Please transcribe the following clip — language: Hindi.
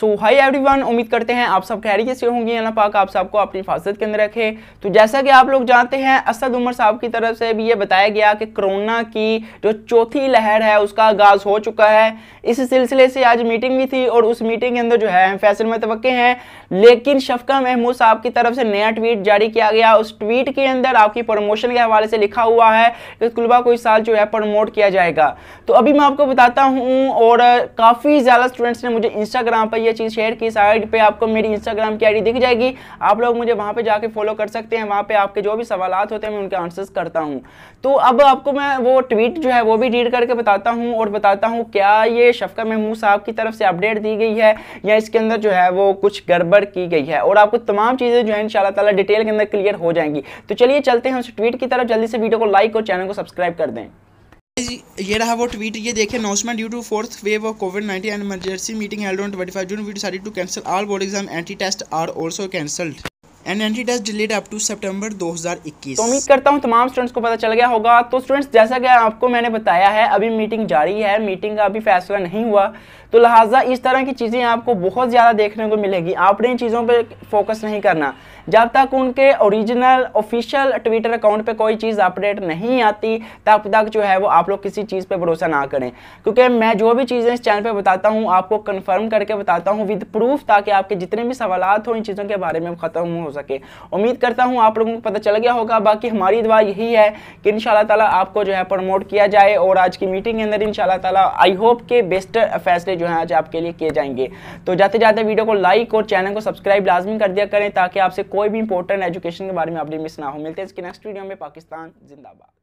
सो हाय एवरीवन उम्मीद करते हैं आप सब खैरियत से होंगी अल्लाह पाक आप सबको अपनी हिफाजत के अंदर रखे तो जैसा कि आप लोग जानते हैं असद उमर साहब की तरफ से भी ये बताया गया कि कोरोना की जो चौथी लहर है उसका आगाज़ हो चुका है इस सिलसिले से आज मीटिंग भी थी और उस मीटिंग के अंदर जो है फैसल मतवक़ हैं लेकिन शफका महमूद साहब की तरफ से नया ट्वीट जारी किया गया उस ट्वीट के अंदर आपकी प्रमोशन के हवाले से लिखा हुआ है कि तलबा को इस साल जो है प्रमोट किया जाएगा तो अभी मैं आपको बताता हूँ और काफ़ी ज़्यादा स्टूडेंट्स ने मुझे इंस्टाग्राम पर ये चीज़ शेयर की साइड पे आपको मेरी इंस्टाग्राम की आईडी दिख जाएगी आप लोग मुझे वहाँ पे जाके फॉलो कर सकते हैं वहाँ पे आपके जो भी सवाल होते हैं मैं उनके आंसर्स करता हूँ तो अब आपको मैं वो ट्वीट जो है वो भी रीड करके बताता हूँ और बताता हूँ क्या ये शफका महमूद साहब की तरफ से अपडेट दी गई है या इसके अंदर जो है वो कुछ गड़बड़ की गई है और आपको तमाम चीज़ें जो है इन शाला डिटेल के अंदर क्लियर हो जाएंगी तो चलिए चलते हैं उस ट्वीट की तरफ जल्दी से वीडियो को लाइक और चैनल को सब्सक्राइब कर दें गाइज ये रहा वो ट्वीट ये देखे announcement due to fourth wave of Covid nineteen and emergency meeting held on twenty five June we decided to cancel all board exam entry test are also cancelled and entry test delayed up to September 2021 तो उम्मीद करता हूँ तमाम स्टूडेंट्स को पता चल गया होगा तो स्टूडेंट्स जैसा कि आपको मैंने बताया है अभी मीटिंग जारी है मीटिंग का अभी फैसला नहीं हुआ तो लिहाजा इस तरह की चीज़ें आपको बहुत ज़्यादा देखने को मिलेगी आपने इन चीज़ों पर फोकस नहीं करना जब तक उनके ओरिजिनल ऑफिशियल ट्विटर अकाउंट पर कोई चीज़ अपडेट नहीं आती तब तक जो है वो आप लोग किसी चीज़ पर भरोसा ना करें क्योंकि मैं जो भी चीज़ें इस चैनल पर बताता हूँ आपको कन्फर्म करके बताता हूँ विद प्रूफ ताकि आपके जितने भी सवाल हों इन चीज़ों के बारे में ख़त्म हो सके उम्मीद करता हूँ आप लोगों को पता चल गया होगा बाकी हमारी दुआ यही है कि इन तला आपको जो है प्रमोट किया जाए और आज की मीटिंग के अंदर इन तला आई होप के बेस्ट फैसले जो है आज आपके लिए किए जाएंगे तो जाते जाते वीडियो को लाइक और चैनल को सब्सक्राइब लाजमी कर दिया करें ताकि आपसे कोई भी इंपॉर्टेंट एजुकेशन के बारे में अपडेट मिस ना हो मिलते हैं इसके नेक्स्ट वीडियो में पाकिस्तान जिंदाबाद